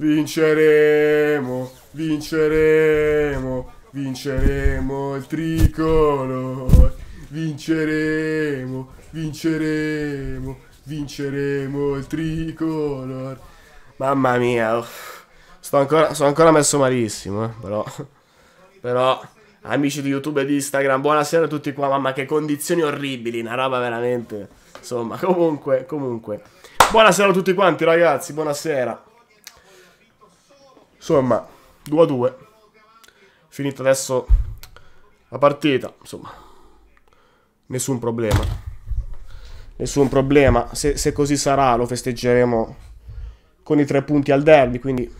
Vinceremo, vinceremo, vinceremo il tricolore. Vinceremo, vinceremo, vinceremo il tricolore. Mamma mia, sto ancora, sono ancora messo malissimo, eh, però... Però, amici di YouTube e di Instagram, buonasera a tutti qua, mamma che condizioni orribili, una roba veramente... Insomma, comunque, comunque. Buonasera a tutti quanti ragazzi, buonasera. Insomma, 2 a 2. Finita adesso la partita. Insomma, nessun problema. Nessun problema. Se, se così sarà, lo festeggeremo con i tre punti al derby. Quindi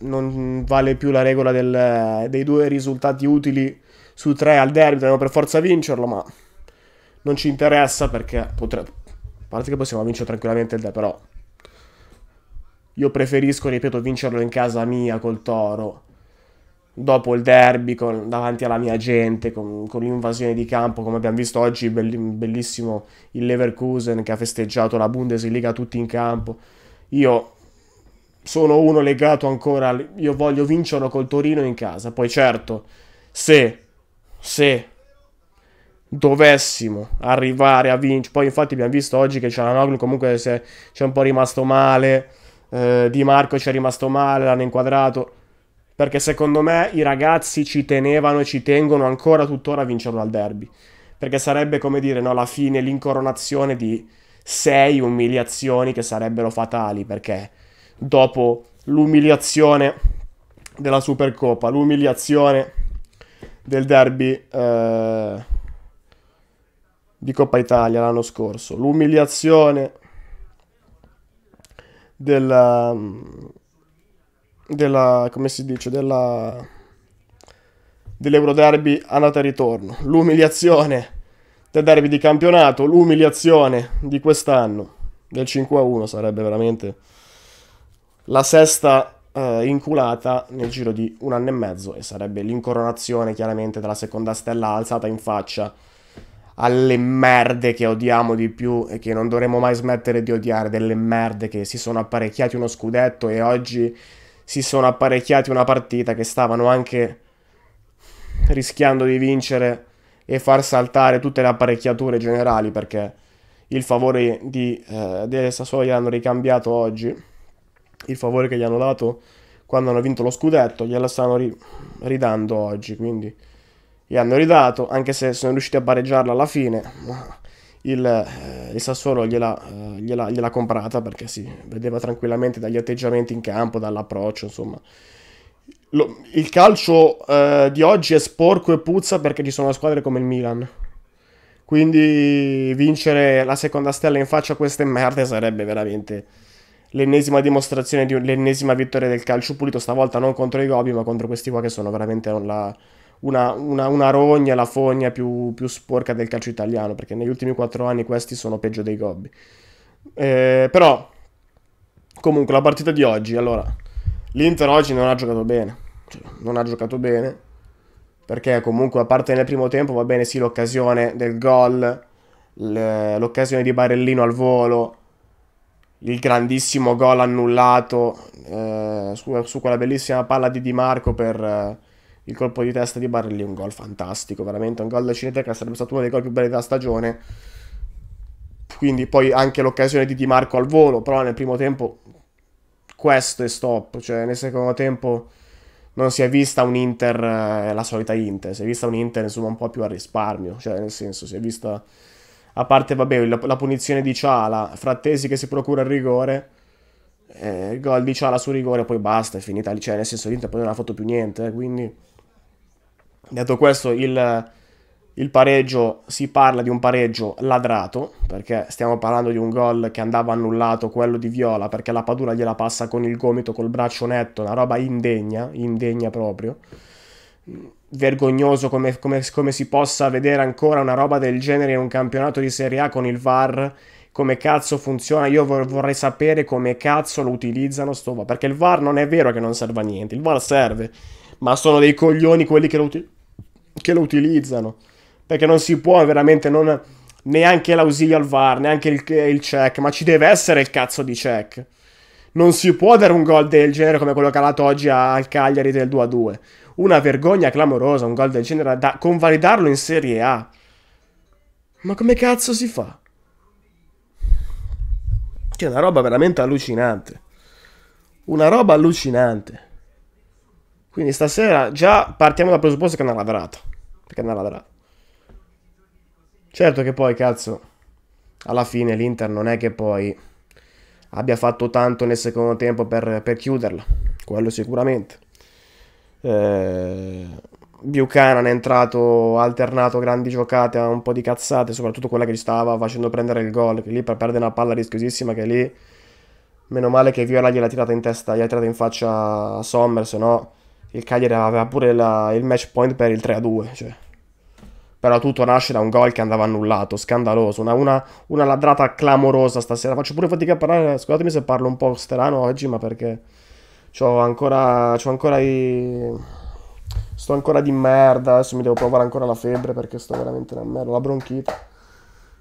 non vale più la regola del, dei due risultati utili su tre al derby. Dobbiamo per forza vincerlo, ma non ci interessa perché potre... a parte che possiamo vincere tranquillamente il derby, però io preferisco, ripeto, vincerlo in casa mia col Toro. Dopo il derby, con, davanti alla mia gente, con, con l'invasione di campo, come abbiamo visto oggi, bellissimo il Leverkusen che ha festeggiato la Bundesliga tutti in campo. Io sono uno legato ancora, io voglio vincerlo col Torino in casa. Poi certo, se, se dovessimo arrivare a vincere, poi infatti abbiamo visto oggi che c'è la Noglu, comunque c'è un po' rimasto male, eh, Di Marco ci è rimasto male, l'hanno inquadrato. Perché secondo me i ragazzi ci tenevano e ci tengono ancora tuttora a vincerlo al derby. Perché sarebbe come dire, no, alla fine l'incoronazione di sei umiliazioni che sarebbero fatali. Perché dopo l'umiliazione della Supercoppa, l'umiliazione del derby eh, di Coppa Italia l'anno scorso, l'umiliazione della, della come si dice, della, dell'Euroderby andata e ritorno, l'umiliazione del derby di campionato, l'umiliazione di quest'anno, del 5-1 sarebbe veramente la sesta eh, inculata nel giro di un anno e mezzo e sarebbe l'incoronazione chiaramente della seconda stella alzata in faccia alle merde che odiamo di più e che non dovremmo mai smettere di odiare, delle merde che si sono apparecchiati uno scudetto e oggi si sono apparecchiati una partita che stavano anche rischiando di vincere e far saltare tutte le apparecchiature generali perché il favore di, eh, del Sassuolo gliel'hanno ricambiato oggi, il favore che gli hanno dato quando hanno vinto lo scudetto gliela stanno ri- ridando oggi, quindi e hanno ridato, anche se sono riusciti a pareggiarla alla fine. Il, eh, il Sassuolo gliela, eh, gliela, comprata perché si vedeva tranquillamente dagli atteggiamenti in campo, dall'approccio, insomma. Lo, il calcio eh, di oggi è sporco e puzza perché ci sono squadre come il Milan. Quindi vincere la seconda stella in faccia a queste merde sarebbe veramente l'ennesima dimostrazione di l'ennesima vittoria del calcio pulito, stavolta non contro i Gobi, ma contro questi qua che sono veramente la, una, una, una rogna, la fogna più, più, sporca del calcio italiano, perché negli ultimi 4 anni questi sono peggio dei gobbi. Eh, però, comunque, la partita di oggi, allora, l'Inter oggi non ha giocato bene, cioè, non ha giocato bene, perché comunque a parte nel primo tempo va bene sì l'occasione del gol, l'occasione di Barellino al volo, il grandissimo gol annullato eh, su, su, quella bellissima palla di Di Marco per, il colpo di testa di Barley, un gol fantastico, veramente un gol da Cineteca, sarebbe stato uno dei gol più belli della stagione. Quindi poi anche l'occasione di Di Marco al volo, però nel primo tempo questo è stop, cioè nel secondo tempo non si è vista un Inter, eh, la solita Inter, si è vista un Inter insomma un po' più a risparmio, cioè nel senso si è vista, a parte vabbè la, la punizione di Ciala, Frattesi che si procura il rigore, eh, gol di Ciala su rigore, poi basta, è finita lì, cioè nel senso l'Inter poi non ha fatto più niente, eh, quindi... Detto questo, il, il pareggio si parla di un pareggio ladrato, perché stiamo parlando di un gol che andava annullato, quello di Viola, perché la Padula gliela passa con il gomito, col braccio netto, una roba indegna, indegna proprio. Vergognoso come, come, come si possa vedere ancora una roba del genere in un campionato di Serie A con il VAR. Come cazzo funziona? Io vorrei sapere come cazzo lo utilizzano sto VAR. Perché il VAR non è vero che non serve a niente, il VAR serve ma sono dei coglioni quelli che lo, uti- che lo utilizzano. Perché non si può veramente non, neanche l'ausilio al VAR, neanche il, il check, ma ci deve essere il cazzo di check. Non si può dare un gol del genere come quello calato oggi al Cagliari del 2-2. Una vergogna clamorosa, un gol del genere, da convalidarlo in Serie A. Ma come cazzo si fa? è una roba veramente allucinante. Una roba allucinante. Quindi stasera già partiamo dal presupposto che hanno lavorato. Perché hanno lavorato. Certo che poi, cazzo, alla fine l'Inter non è che poi abbia fatto tanto nel secondo tempo per, per chiuderla. Quello sicuramente. Eh, Buchanan è entrato, ha alternato grandi giocate, ha un po' di cazzate, soprattutto quella che gli stava facendo prendere il gol, che lì per perdere una palla rischiosissima, che lì, meno male che Viola gliela tirata in testa, gliela tirata in faccia a Sommer, se no il Cagliari aveva pure la, il match point per il 3-2, cioè. Però tutto nasce da un gol che andava annullato, scandaloso, una, una, una ladrata clamorosa stasera. Faccio pure fatica a parlare, scusatemi se parlo un po' strano oggi, ma perché ho ancora, c'ho ancora i... Sto ancora di merda, adesso mi devo provare ancora la febbre perché sto veramente nel merda, la bronchite.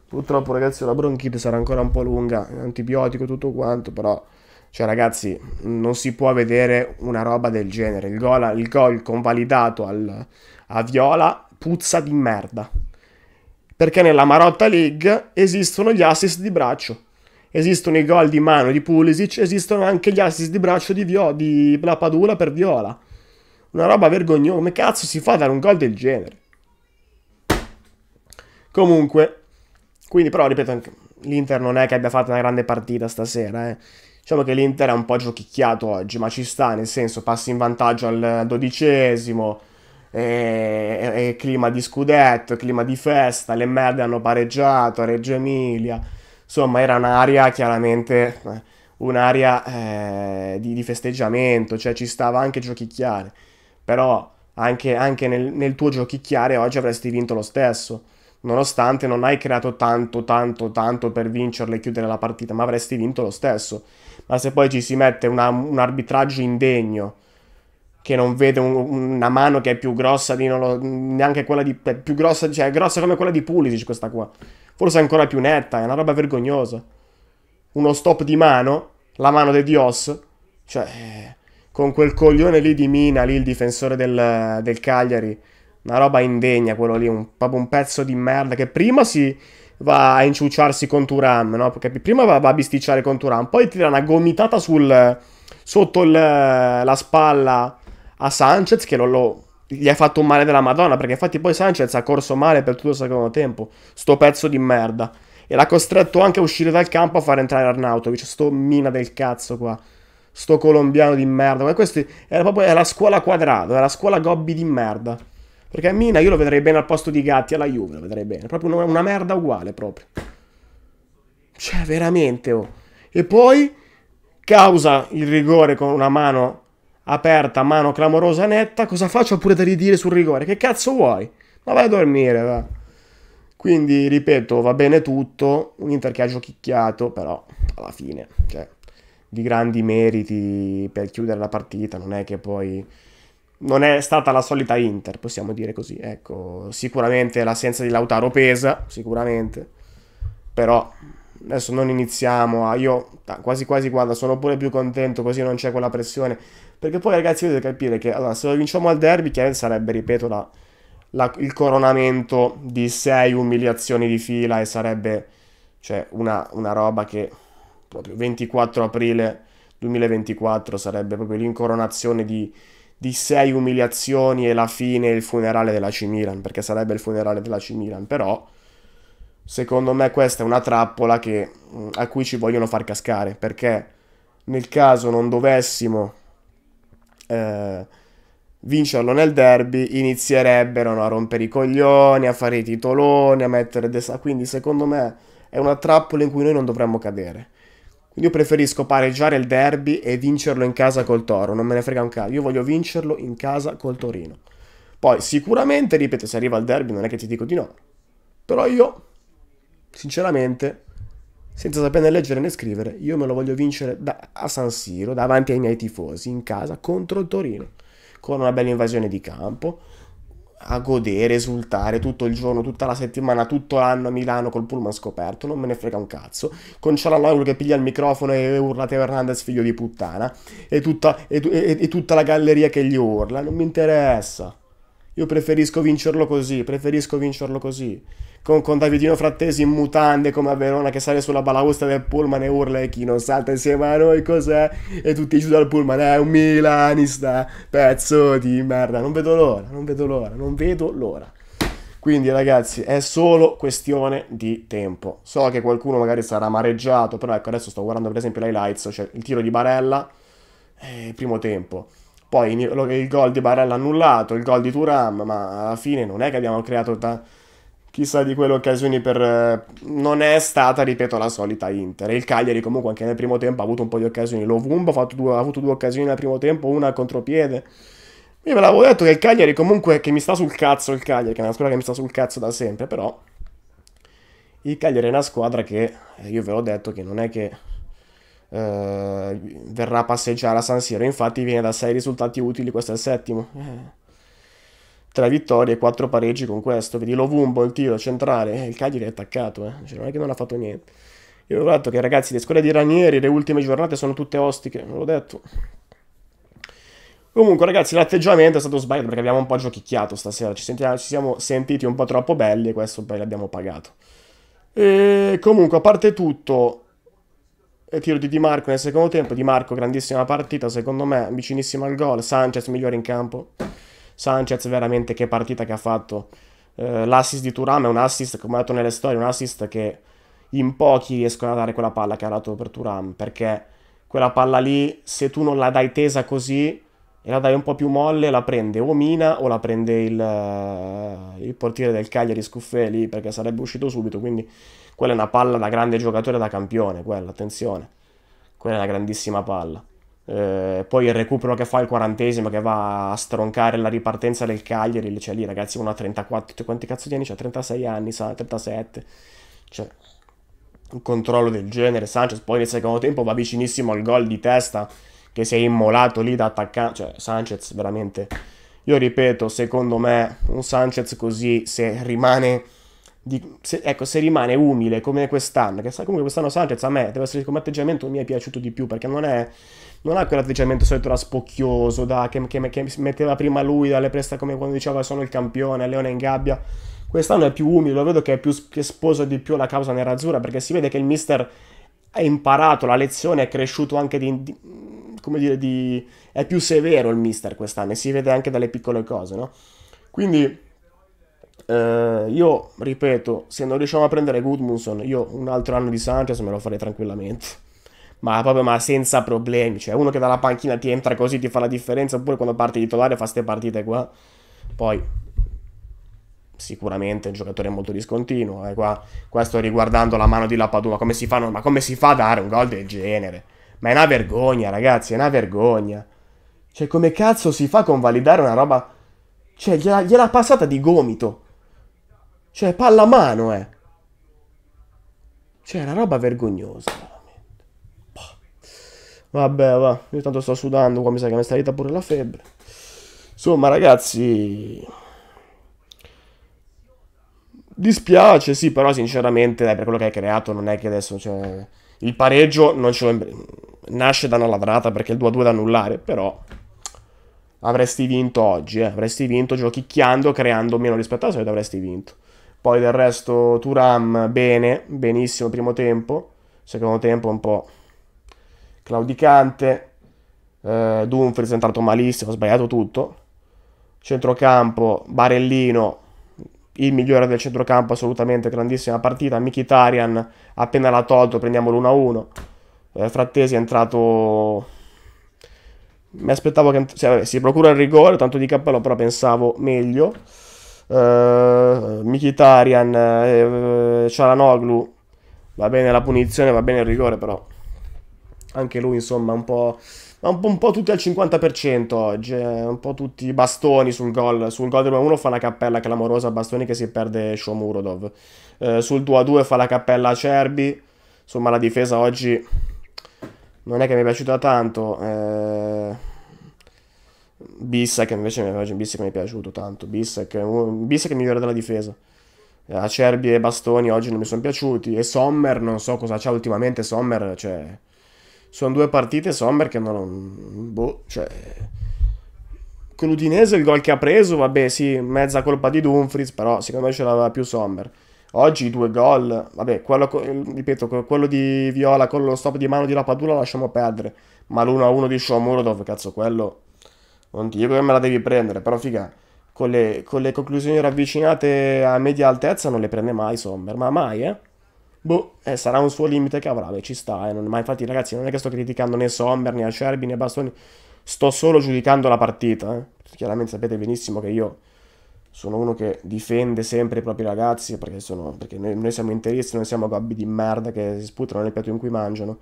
Purtroppo ragazzi la bronchite sarà ancora un po' lunga, antibiotico tutto quanto, però... Cioè, ragazzi, non si può vedere una roba del genere. Il gol, il gol convalidato al, a Viola puzza di merda. Perché nella Marotta League esistono gli assist di braccio. Esistono i gol di mano di Pulisic, esistono anche gli assist di braccio di, Vio- di La Padula per Viola. Una roba vergognosa. Come cazzo si fa a dare un gol del genere? Comunque, quindi però ripeto, l'Inter non è che abbia fatto una grande partita stasera, eh. Diciamo che l'Inter è un po' giochicchiato oggi, ma ci sta, nel senso, passi in vantaggio al dodicesimo, e, e, clima di scudetto, clima di festa, le merde hanno pareggiato a Reggio Emilia, insomma era un'area chiaramente, eh, un'area eh, di, di, festeggiamento, cioè ci stava anche giochicchiare, però anche, anche nel, nel tuo giochicchiare oggi avresti vinto lo stesso nonostante non hai creato tanto, tanto, tanto per vincerla e chiudere la partita, ma avresti vinto lo stesso. Ma se poi ci si mette una, un arbitraggio indegno, che non vede un, una mano che è più grossa di lo, neanche quella di è più grossa, cioè è grossa come quella di Pulisic questa qua. Forse ancora più netta, è una roba vergognosa. Uno stop di mano, la mano di Dios, cioè con quel coglione lì di Mina, lì il difensore del, del Cagliari una roba indegna quello lì, un, proprio un pezzo di merda che prima si va a inciucciarsi con Turam, no? Perché prima va, va a bisticciare con Turam, poi tira una gomitata sul, sotto il, la spalla a Sanchez che lo, lo, gli ha fatto un male della Madonna, perché infatti poi Sanchez ha corso male per tutto il secondo tempo. Sto pezzo di merda. E l'ha costretto anche a uscire dal campo a far entrare Arnautovic, sto mina del cazzo qua sto colombiano di merda. Ma questa è, proprio era la scuola quadrato, è la scuola gobbi di merda. Perché a Mina io lo vedrei bene al posto di Gatti alla Juve, lo vedrei bene. Proprio una, una merda uguale, proprio. Cioè, veramente, oh. E poi causa il rigore con una mano aperta, mano clamorosa netta. Cosa faccio pure da ridire sul rigore? Che cazzo vuoi? Ma vai a dormire, va. Quindi, ripeto, va bene tutto. Un Inter che ha giochicchiato, però, alla fine, cioè, di grandi meriti per chiudere la partita. Non è che poi non è stata la solita Inter, possiamo dire così. Ecco, sicuramente l'assenza di Lautaro pesa, sicuramente. Però adesso non iniziamo a... Io quasi quasi guarda, sono pure più contento così non c'è quella pressione. Perché poi ragazzi dovete capire che allora, se lo vinciamo al derby che sarebbe, ripeto, la, la, il coronamento di sei umiliazioni di fila e sarebbe cioè, una, una roba che proprio 24 aprile 2024 sarebbe proprio l'incoronazione di di sei umiliazioni e la fine il funerale della C Milan, perché sarebbe il funerale della C Milan, però secondo me questa è una trappola che, mm, a cui ci vogliono far cascare, perché nel caso non dovessimo eh, vincerlo nel derby, inizierebbero no, a rompere i coglioni, a fare i titoloni, a mettere... Des- quindi secondo me è una trappola in cui noi non dovremmo cadere quindi io preferisco pareggiare il derby e vincerlo in casa col Toro, non me ne frega un cazzo, io voglio vincerlo in casa col Torino. Poi sicuramente, ripeto, se arriva al derby non è che ti dico di no, però io, sinceramente, senza saperne leggere né scrivere, io me lo voglio vincere da, a San Siro, davanti ai miei tifosi, in casa, contro il Torino, con una bella invasione di campo, a godere, esultare tutto il giorno, tutta la settimana, tutto l'anno a Milano col pullman scoperto, non me ne frega un cazzo. Con Cialanoglu che piglia il microfono e urla Teo Hernandez figlio di puttana e tutta, e, e, e tutta la galleria che gli urla, non mi interessa. Io preferisco vincerlo così, preferisco vincerlo così con, con, Davidino Frattesi in mutande come a Verona che sale sulla balaustra del pullman e urla e chi non salta insieme a noi cos'è e tutti giù dal pullman è un milanista pezzo di merda non vedo l'ora non vedo l'ora non vedo l'ora quindi ragazzi è solo questione di tempo. So che qualcuno magari sarà amareggiato, però ecco adesso sto guardando per esempio l'highlights, cioè il tiro di Barella, eh, primo tempo. Poi il gol di Barella annullato, il gol di Turam, ma alla fine non è che abbiamo creato ta- chissà di quelle occasioni per... Eh, non è stata, ripeto, la solita Inter. Il Cagliari comunque anche nel primo tempo ha avuto un po' di occasioni. L'Ovumbo ha, due, ha avuto due occasioni nel primo tempo, una a contropiede. Io ve l'avevo detto che il Cagliari comunque, che mi sta sul cazzo il Cagliari, che è una squadra che mi sta sul cazzo da sempre, però... Il Cagliari è una squadra che, eh, io ve l'ho detto, che non è che... Eh, verrà a passeggiare a San Siro infatti viene da 6 risultati utili questo è il settimo eh. 3 vittorie e 4 pareggi con questo. Vedi Lovumbo, il tiro centrale, eh, il Cagliari è attaccato, eh. cioè, non è che non ha fatto niente. Io ho detto che ragazzi, le squadre di Ranieri, le ultime giornate sono tutte ostiche, ve l'ho detto. Comunque ragazzi, l'atteggiamento è stato sbagliato perché abbiamo un po' giochicchiato stasera, ci, sentiamo, ci siamo sentiti un po' troppo belli e questo poi l'abbiamo pagato. E comunque, a parte tutto, il tiro di Di Marco nel secondo tempo, Di Marco grandissima partita, secondo me vicinissima al gol, Sanchez migliore in campo. Sanchez veramente che partita che ha fatto. Eh, l'assist di Turam è un assist, come ho detto nelle storie, un assist che in pochi riescono a dare quella palla che ha dato per Turam, perché quella palla lì, se tu non la dai tesa così e la dai un po' più molle, la prende o Mina o la prende il, eh, il portiere del Cagliari Scuffè lì, perché sarebbe uscito subito, quindi quella è una palla da grande giocatore da campione, quella, attenzione. Quella è una grandissima palla. Eh, poi il recupero che fa il quarantesimo che va a stroncare la ripartenza del Cagliari, cioè lì ragazzi uno ha 34, cioè, quanti cazzo di anni c'ha? 36 anni, sa, 37, cioè un controllo del genere, Sanchez poi nel secondo tempo va vicinissimo al gol di testa che si è immolato lì da attaccante, cioè Sanchez veramente, io ripeto, secondo me un Sanchez così se rimane di, se, ecco, se rimane umile come quest'anno, che sa, comunque quest'anno Sanchez a me, deve essere come atteggiamento, mi è piaciuto di più, perché non, è, non ha quell'atteggiamento solito da spocchioso, da, che, che, che, metteva prima lui dalle preste come quando diceva sono il campione, Leone in gabbia. Quest'anno è più umile, lo vedo che è più che sposa di più la causa nerazzurra, perché si vede che il mister ha imparato la lezione, è cresciuto anche di, di come dire, di, è più severo il mister quest'anno e si vede anche dalle piccole cose, no? Quindi eh, io ripeto, se non riusciamo a prendere Goodmunson, io un altro anno di Sanchez me lo farei tranquillamente. Ma proprio ma senza problemi. Cioè, uno che dalla panchina ti entra così ti fa la differenza, oppure quando parte titolare fa queste partite qua. Poi, sicuramente è un giocatore molto discontinuo. Eh. Qua, qua, sto riguardando la mano di Lapaduma. Come si fa, ma come si fa a dare un gol del genere? Ma è una vergogna, ragazzi, è una vergogna. Cioè, come cazzo si fa a convalidare una roba... Cioè, gliela, gliela passata di gomito. Cioè, palla a mano, eh. Cioè, è una roba vergognosa, veramente. Vabbè, va. Io tanto sto sudando qua, mi sa che mi è salita pure la febbre. Insomma, ragazzi... Dispiace, sì, però sinceramente, dai, per quello che hai creato, non è che adesso... Cioè, il pareggio non ce lo... Nasce da una ladrata perché il 2-2 è da annullare, però avresti vinto oggi, eh. avresti vinto giochicchiando, creando meno rispetto al solito, avresti vinto. Poi del resto Turam bene, benissimo primo tempo, secondo tempo un po' claudicante, eh, Dumfries è entrato malissimo, ha sbagliato tutto, centrocampo Barellino, il migliore del centrocampo assolutamente, grandissima partita, Mikitarian appena l'ha tolto prendiamo l'1-1, eh, Frattesi è entrato mi aspettavo che cioè, si procura il rigore, tanto di cappello, però pensavo meglio uh, Mkhitaryan, uh, eh, Cialanoglu. Va bene la punizione, va bene il rigore però. Anche lui insomma un po'... un po', un po tutti al 50% oggi, eh, un po' tutti i bastoni sul gol. Sul gol del 1 fa una cappella clamorosa a bastoni che si perde Shomurodov. Uh, eh, sul 2 a 2 fa la cappella a Cerbi. Insomma la difesa oggi non è che mi è piaciuta tanto. Eh Bissek invece mi mi è piaciuto tanto. Bissek è il migliore della difesa. Acerbi e Bastoni oggi non mi sono piaciuti. E Sommer, non so cosa c'ha ultimamente. Sommer, cioè. Sono due partite Sommer che non. Boh, cioè. Con l'Udinese il gol che ha preso, vabbè, sì, mezza colpa di Dumfries, però secondo me ce l'aveva più Sommer. Oggi i due gol, vabbè, quello, ripeto, quello di Viola con lo stop di mano di Rapadula lasciamo perdere. Ma l'1-1 di Shomuro, dove cazzo quello non ti dico che me la devi prendere, però figa, con le, con le conclusioni ravvicinate a media altezza non le prende mai Sommer, ma mai, eh? Boh, eh, sarà un suo limite che avrà, beh, ci sta, eh, non, ma infatti ragazzi non è che sto criticando né Sommer, né Acerbi, né Bastoni, sto solo giudicando la partita, eh. chiaramente sapete benissimo che io sono uno che difende sempre i propri ragazzi, perché, sono, perché noi, noi, siamo interisti, noi siamo gobbi di merda che si sputano nel piatto in cui mangiano,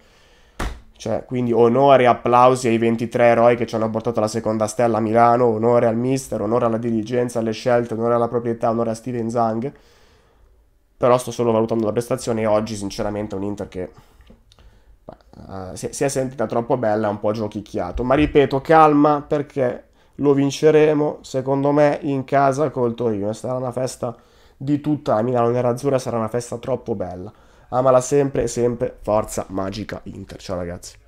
cioè, quindi onore e applausi ai 23 eroi che ci hanno portato la seconda stella a Milano, onore al mister, onore alla dirigenza, alle scelte, onore alla proprietà, onore a Steven Zang. Però sto solo valutando la prestazione e oggi sinceramente è un Inter che uh, si, si, è sentita troppo bella, è un po' giochicchiato. Ma ripeto, calma perché lo vinceremo, secondo me, in casa col Torino. Sarà una festa di tutta la Milano Nerazzurra, sarà una festa troppo bella amala sempre, sempre, forza magica Inter. Ciao ragazzi.